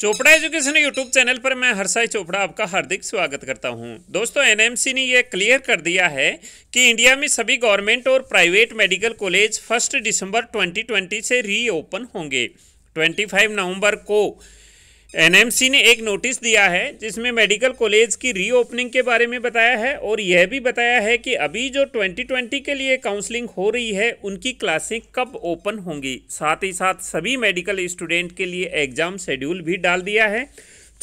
Chopra education YouTube channel पर मैं हरसाई चोपड़ा आपका हार्दिक स्वागत करता हूं। दोस्तों एनएमसी ने यह क्लियर कर दिया है कि इंडिया में सभी गवर्नमेंट और प्राइवेट मेडिकल कॉलेज फर्स्ट दिसंबर 2020 से रीओपन होंगे 25 नवंबर को एनएमसी ने एक नोटिस दिया है जिसमें मेडिकल कॉलेज की रीओपनिंग के बारे में बताया है और यह भी बताया है कि अभी जो 2020 के लिए काउंसलिंग हो रही है उनकी क्लासें कब ओपन होंगी साथ ही साथ सभी मेडिकल स्टूडेंट के लिए एग्ज़ाम शेड्यूल भी डाल दिया है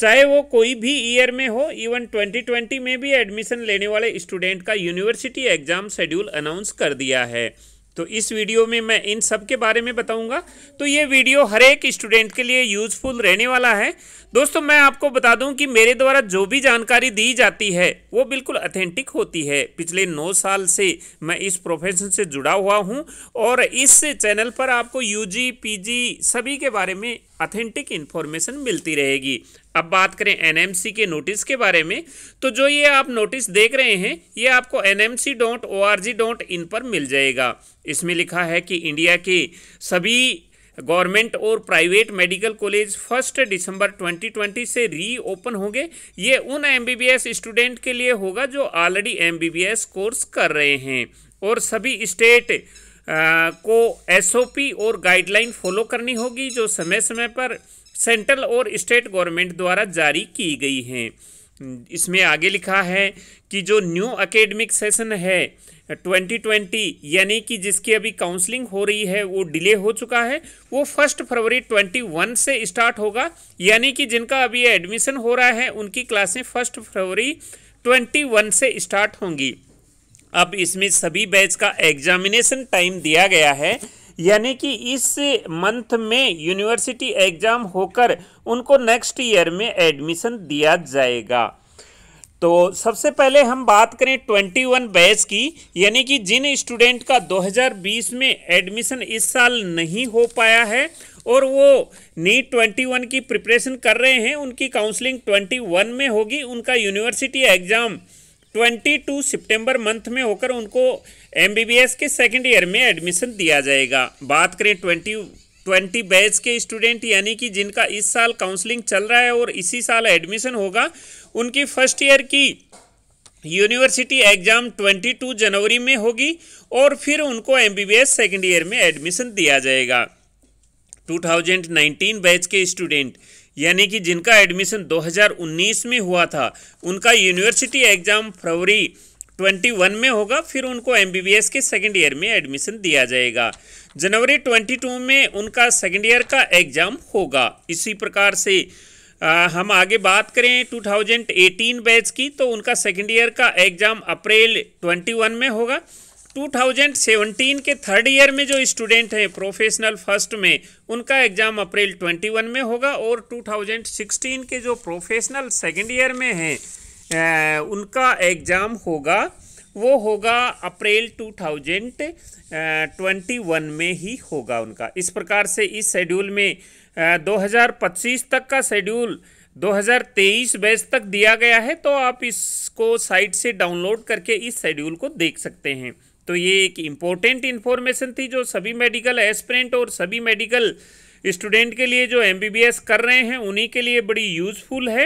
चाहे वो कोई भी ईयर में हो इवन 2020 में भी एडमिशन लेने वाले स्टूडेंट का यूनिवर्सिटी एग्ज़ाम शेड्यूल अनाउंस कर दिया है तो इस वीडियो में मैं इन सब के बारे में बताऊंगा तो ये वीडियो हर एक स्टूडेंट के लिए यूजफुल रहने वाला है दोस्तों मैं आपको बता दूं कि मेरे द्वारा जो भी जानकारी दी जाती है वो बिल्कुल अथेंटिक होती है पिछले नौ साल से मैं इस प्रोफेशन से जुड़ा हुआ हूं और इस चैनल पर आपको यू जी सभी के बारे में अथेंटिक इन्फॉर्मेशन मिलती रहेगी अब बात करें एनएमसी के नोटिस के बारे में तो जो ये आप नोटिस देख रहे हैं ये आपको N M C dot O R G dot I पर मिल जाएगा इसमें लिखा है कि इंडिया के सभी गवर्नमेंट और प्राइवेट मेडिकल कॉलेज फर्स्ट दिसंबर 2020 से रीओपन होंगे ये उन एमबीबीएस स्टूडेंट के लिए होगा जो ऑलरेडी एमबीबीएस कोर्स कर रहे हैं और सभी स्टेट को एसओपी और गाइडलाइन फॉलो करनी होगी जो समय समय पर सेंट्रल और स्टेट गवर्नमेंट द्वारा जारी की गई हैं इसमें आगे लिखा है कि जो न्यू अकेडमिक सेशन है 2020 यानी कि जिसकी अभी काउंसलिंग हो रही है वो डिले हो चुका है वो फर्स्ट फरवरी 21 से स्टार्ट होगा यानी कि जिनका अभी एडमिशन हो रहा है उनकी क्लासें फर्स्ट फरवरी 21 से स्टार्ट होंगी अब इसमें सभी बैच का एग्जामिनेशन टाइम दिया गया है यानी कि इस मंथ में यूनिवर्सिटी एग्ज़ाम होकर उनको नेक्स्ट ईयर में एडमिशन दिया जाएगा तो सबसे पहले हम बात करें 21 बैच की यानी कि जिन स्टूडेंट का 2020 में एडमिशन इस साल नहीं हो पाया है और वो नीट 21 की प्रिपरेशन कर रहे हैं उनकी काउंसलिंग 21 में होगी उनका यूनिवर्सिटी एग्ज़ाम 22 सितंबर मंथ में होकर उनको एमबीबीएस के सेकेंड ईयर में एडमिशन दिया जाएगा बात करें ट्वेंटी ट्वेंटी बैच के स्टूडेंट यानी कि जिनका इस साल काउंसलिंग चल रहा है और इसी साल एडमिशन होगा उनकी फर्स्ट ईयर की यूनिवर्सिटी एग्ज़ाम 22 जनवरी में होगी और फिर उनको एमबीबीएस सेकेंड ईयर में एडमिशन दिया जाएगा 2019 बैच के स्टूडेंट यानी कि जिनका एडमिशन 2019 में हुआ था उनका यूनिवर्सिटी एग्ज़ाम फरवरी 21 में होगा फिर उनको एमबीबीएस के सेकेंड ईयर में एडमिशन दिया जाएगा जनवरी 22 में उनका सेकेंड ईयर का एग्ज़ाम होगा इसी प्रकार से आ, हम आगे बात करें 2018 बैच की तो उनका सेकेंड ईयर का एग्ज़ाम अप्रैल 21 में होगा 2017 के थर्ड ईयर में जो स्टूडेंट हैं प्रोफेशनल फर्स्ट में उनका एग्ज़ाम अप्रैल 21 में होगा और 2016 के जो प्रोफेशनल सेकेंड ईयर में हैं उनका एग्ज़ाम होगा वो होगा अप्रैल 2021 में ही होगा उनका इस प्रकार से इस शेड्यूल में 2025 तक का शेड्यूल 2023 बैच तक दिया गया है तो आप इसको साइट से डाउनलोड करके इस शेड्यूल को देख सकते हैं तो ये एक इम्पोर्टेंट इन्फॉर्मेशन थी जो सभी मेडिकल एस्परेंट और सभी मेडिकल स्टूडेंट के लिए जो एम कर रहे हैं उन्हीं के लिए बड़ी यूज़फुल है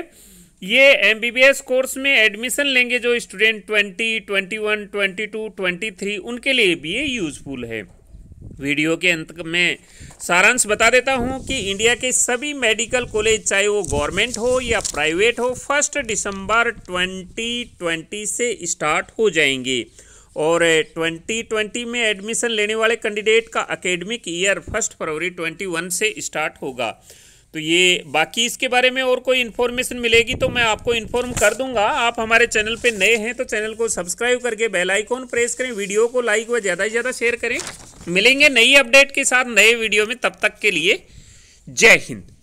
ये एम कोर्स में एडमिशन लेंगे जो student twenty twenty one twenty two twenty three उनके लिए भी ये यूज़फुल है वीडियो के अंत में सारांश बता देता हूँ कि इंडिया के सभी मेडिकल कॉलेज चाहे वो गवर्नमेंट हो या प्राइवेट हो फर्स्ट दिसंबर ट्वेंटी से स्टार्ट हो जाएंगे और 2020 में एडमिशन लेने वाले कैंडिडेट का अकेडमिक ईयर फर्स्ट फरवरी 21 से स्टार्ट होगा तो ये बाकी इसके बारे में और कोई इन्फॉर्मेशन मिलेगी तो मैं आपको इन्फॉर्म कर दूंगा आप हमारे चैनल पे नए हैं तो चैनल को सब्सक्राइब करके बेल आइकॉन प्रेस करें वीडियो को लाइक व ज़्यादा से ज़्यादा शेयर करें मिलेंगे नई अपडेट के साथ नए वीडियो में तब तक के लिए जय हिंद